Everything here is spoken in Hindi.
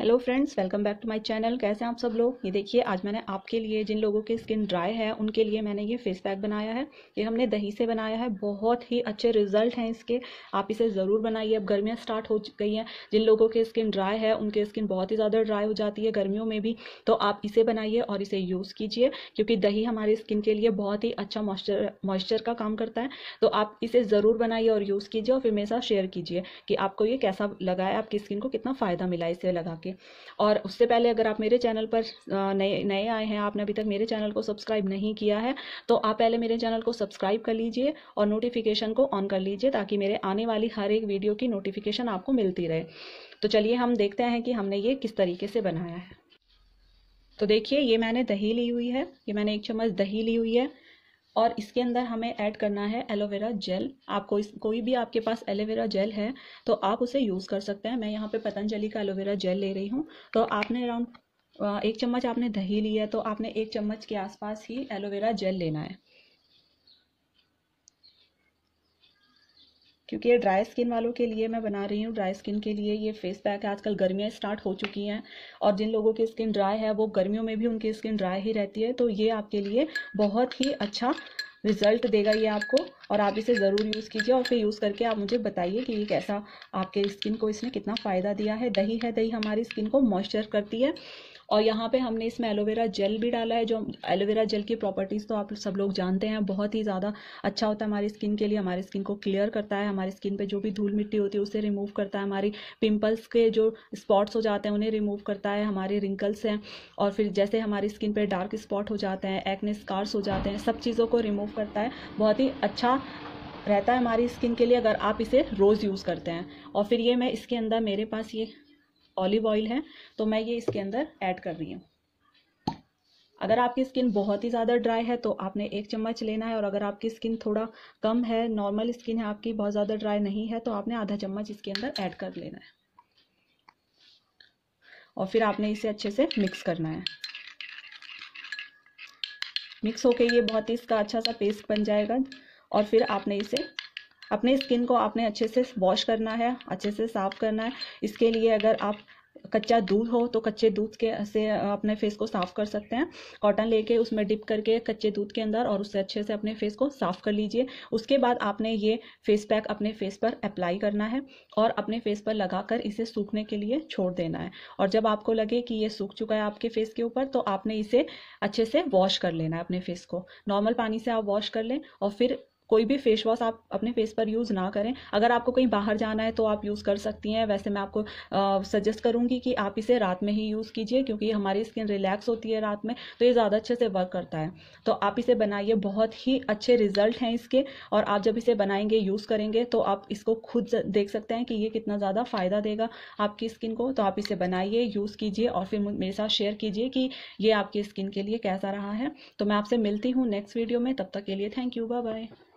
hello friends welcome back to my channel कैसे हैं आप सब लोग ये देखिए आज मैंने आपके लिए जिन लोगों की स्किन ड्राई है उनके लिए मैंने ये फेस पैक बनाया है ये हमने दही से बनाया है बहुत ही अच्छे रिजल्ट हैं इसके आप इसे ज़रूर बनाइए अब गर्मियाँ स्टार्ट हो गई हैं जिन लोगों की स्किन ड्राई है उनकी स्किन बहुत ही ज़्यादा ड्राई हो जाती है गर्मियों में भी तो आप इसे बनाइए और इसे यूज़ कीजिए क्योंकि दही हमारे स्किन के लिए बहुत ही अच्छा मॉइस्चर मॉइस्चर का काम करता है तो आप इसे ज़रूर बनाइए और यूज़ कीजिए और फिर मेरे साथ शेयर कीजिए कि आपको ये कैसा लगा है आपकी स्किन को कितना फ़ायदा मिला इसे लगा के करके और उससे पहले अगर आप मेरे चैनल पर नए नए आए हैं आपने अभी तक मेरे चैनल को सब्सक्राइब नहीं किया है तो आप पहले मेरे चैनल को सब्सक्राइब कर लीजिए और नोटिफिकेशन को ऑन कर लीजिए ताकि मेरे आने वाली हर एक वीडियो की नोटिफिकेशन आपको मिलती रहे तो चलिए हम देखते हैं कि हमने ये किस तरीके से बनाया है तो देखिए ये मैंने दही ली हुई है ये मैंने एक चम्मच दही ली हुई है और इसके अंदर हमें ऐड करना है एलोवेरा जेल आपको कोई कोई भी आपके पास एलोवेरा जेल है तो आप उसे यूज़ कर सकते हैं मैं यहाँ पे पतंजलि का एलोवेरा जेल ले रही हूँ तो आपने अराउंड एक चम्मच आपने दही लिया तो आपने एक चम्मच के आसपास ही एलोवेरा जेल लेना है क्योंकि ये ड्राई स्किन वालों के लिए मैं बना रही हूँ ड्राई स्किन के लिए ये फेस पैक है आजकल गर्मियाँ स्टार्ट हो चुकी हैं और जिन लोगों की स्किन ड्राई है वो गर्मियों में भी उनकी स्किन ड्राई ही रहती है तो ये आपके लिए बहुत ही अच्छा रिजल्ट देगा ये आपको और आप इसे ज़रूर यूज़ कीजिए और फिर यूज़ करके आप मुझे बताइए कि ये कैसा आपके स्किन को इसने कितना फ़ायदा दिया है दही है दही हमारी स्किन को मॉइस्चर करती है और यहाँ पे हमने इसमें एलोवेरा जेल भी डाला है जो एलोवेरा जेल की प्रॉपर्टीज़ तो आप सब लोग जानते हैं बहुत ही ज़्यादा अच्छा होता है हमारी स्किन के लिए हमारी स्किन को क्लियर करता है हमारी स्किन पर जो भी धूल मिट्टी होती है उसे रिमूव करता है हमारी पिम्पल्स के जो स्पॉट्स हो जाते हैं उन्हें रिमूव करता है हमारे रिंकल्स हैं और फिर जैसे हमारी स्किन पर डार्क स्पॉट हो जाते हैं एक्ने स्कार्स हो जाते हैं सब चीज़ों को रिमूव करता है बहुत ही अच्छा रहता है हमारी स्किन के लिए अगर आप इसे रोज़ यूज़ करते हैं और फिर ये मैं इसके अंदर मेरे पास ये ऑलिव ऑयल है तो मैं ये इसके अंदर ऐड कर रही हूँ अगर आपकी स्किन बहुत ही ज़्यादा ड्राई है तो आपने एक चम्मच लेना है और अगर आपकी स्किन थोड़ा कम है नॉर्मल स्किन है आपकी बहुत ज़्यादा ड्राई नहीं है तो आपने आधा चम्मच इसके अंदर ऐड कर लेना है और फिर आपने इसे अच्छे से मिक्स करना है मिक्स होके ये बहुत ही इसका अच्छा सा पेस्ट बन जाएगा और फिर आपने इसे अपने स्किन को आपने अच्छे से वॉश करना है अच्छे से साफ करना है इसके लिए अगर आप कच्चा दूध हो तो कच्चे दूध के से अपने फेस को साफ कर सकते हैं कॉटन लेके उसमें डिप करके कच्चे दूध के अंदर और उससे अच्छे से अपने फेस को साफ कर लीजिए उसके बाद आपने ये फेस पैक अपने फेस पर अप्लाई करना है और अपने फेस पर लगाकर इसे सूखने के लिए छोड़ देना है और जब आपको लगे कि ये सूख चुका है आपके फेस के ऊपर तो आपने इसे अच्छे से वॉश कर लेना है अपने फेस को नॉर्मल पानी से आप वॉश कर लें और फिर कोई भी फेस वॉश आप अपने फेस पर यूज़ ना करें अगर आपको कहीं बाहर जाना है तो आप यूज़ कर सकती हैं वैसे मैं आपको सजेस्ट करूँगी कि आप इसे रात में ही यूज़ कीजिए क्योंकि हमारी स्किन रिलैक्स होती है रात में तो ये ज़्यादा अच्छे से वर्क करता है तो आप इसे बनाइए बहुत ही अच्छे रिजल्ट हैं इसके और आप जब इसे बनाएंगे यूज़ करेंगे तो आप इसको खुद देख सकते हैं कि ये कितना ज़्यादा फ़ायदा देगा आपकी स्किन को तो आप इसे बनाइए यूज़ कीजिए और फिर मेरे साथ शेयर कीजिए कि ये आपकी स्किन के लिए कैसा रहा है तो मैं आपसे मिलती हूँ नेक्स्ट वीडियो में तब तक के लिए थैंक यू बाय बाय